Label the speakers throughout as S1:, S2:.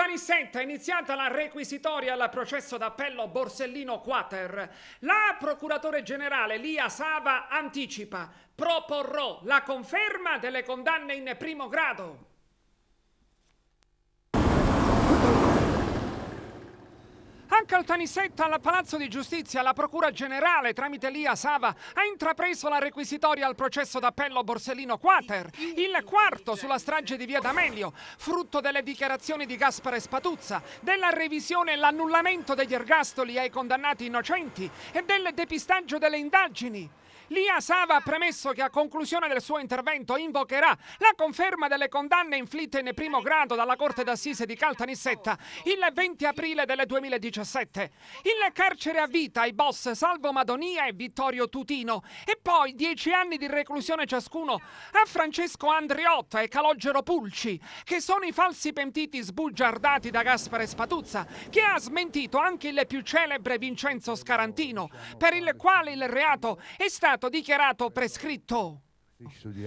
S1: Attani Senta è iniziata la requisitoria al processo d'appello Borsellino Quater. La procuratore generale Lia Sava anticipa, proporrò la conferma delle condanne in primo grado. Anche Altanisetta al Palazzo di Giustizia, la Procura Generale tramite Lia Sava ha intrapreso la requisitoria al processo d'appello Borsellino Quater, il quarto sulla strage di Via D'Amelio, frutto delle dichiarazioni di Gaspare Spatuzza, della revisione e l'annullamento degli ergastoli ai condannati innocenti e del depistaggio delle indagini. Lia Sava ha premesso che a conclusione del suo intervento invocherà la conferma delle condanne inflitte in primo grado dalla Corte d'Assise di Caltanissetta il 20 aprile del 2019. 2017. Il carcere a vita ai boss Salvo Madonia e Vittorio Tutino e poi dieci anni di reclusione ciascuno a Francesco Andriotta e Calogero Pulci, che sono i falsi pentiti sbugiardati da Gaspare Spatuzza, che ha smentito anche il più celebre Vincenzo Scarantino, per il quale il reato è stato dichiarato prescritto.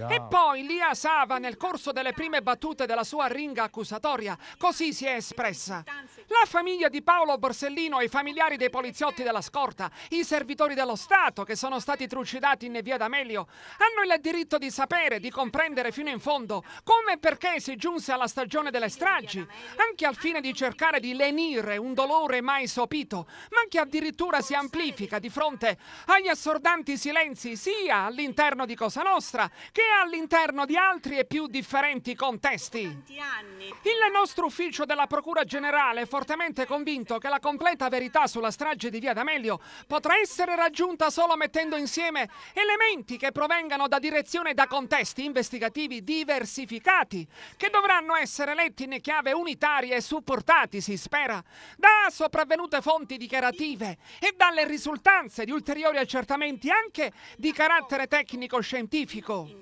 S1: E poi Lia Sava, nel corso delle prime battute della sua ringa accusatoria, così si è espressa. La famiglia di Paolo Borsellino e i familiari dei poliziotti della scorta, i servitori dello Stato che sono stati trucidati in via d'Amelio, hanno il diritto di sapere, di comprendere fino in fondo come e perché si giunse alla stagione delle stragi, anche al fine di cercare di lenire un dolore mai sopito, ma che addirittura si amplifica di fronte agli assordanti silenzi sia all'interno di Cosa Nostra, sinistra che all'interno di altri e più differenti contesti. Il nostro ufficio della Procura Generale è fortemente convinto che la completa verità sulla strage di Via D'Amelio potrà essere raggiunta solo mettendo insieme elementi che provengano da direzione e da contesti investigativi diversificati, che dovranno essere letti in chiave unitaria e supportati, si spera, da sopravvenute fonti dichiarative e dalle risultanze di ulteriori accertamenti anche di carattere tecnico-scientifico Marco!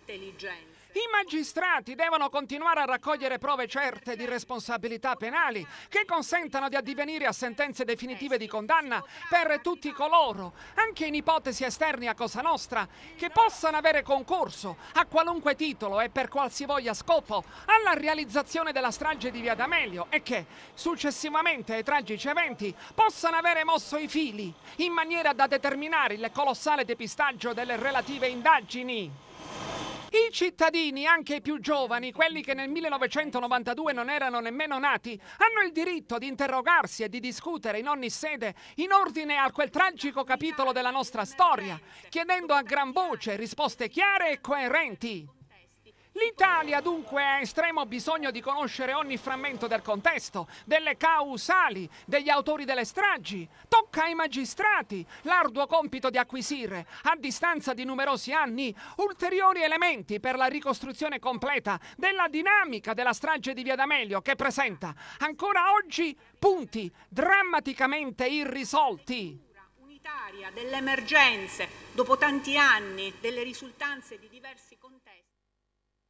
S1: I magistrati devono continuare a raccogliere prove certe di responsabilità penali che consentano di addivenire a sentenze definitive di condanna per tutti coloro, anche in ipotesi esterni a Cosa Nostra, che possano avere concorso a qualunque titolo e per qualsivoglia scopo alla realizzazione della strage di Via D'Amelio e che, successivamente ai tragici eventi, possano avere mosso i fili in maniera da determinare il colossale depistaggio delle relative indagini. I cittadini, anche i più giovani, quelli che nel 1992 non erano nemmeno nati, hanno il diritto di interrogarsi e di discutere in ogni sede in ordine a quel tragico capitolo della nostra storia, chiedendo a gran voce risposte chiare e coerenti. L'Italia dunque ha estremo bisogno di conoscere ogni frammento del contesto, delle causali, degli autori delle stragi. Tocca ai magistrati l'arduo compito di acquisire, a distanza di numerosi anni, ulteriori elementi per la ricostruzione completa della dinamica della strage di Via D'Amelio che presenta ancora oggi punti drammaticamente irrisolti delle emergenze dopo tanti anni, delle risultanze di diversi contesti.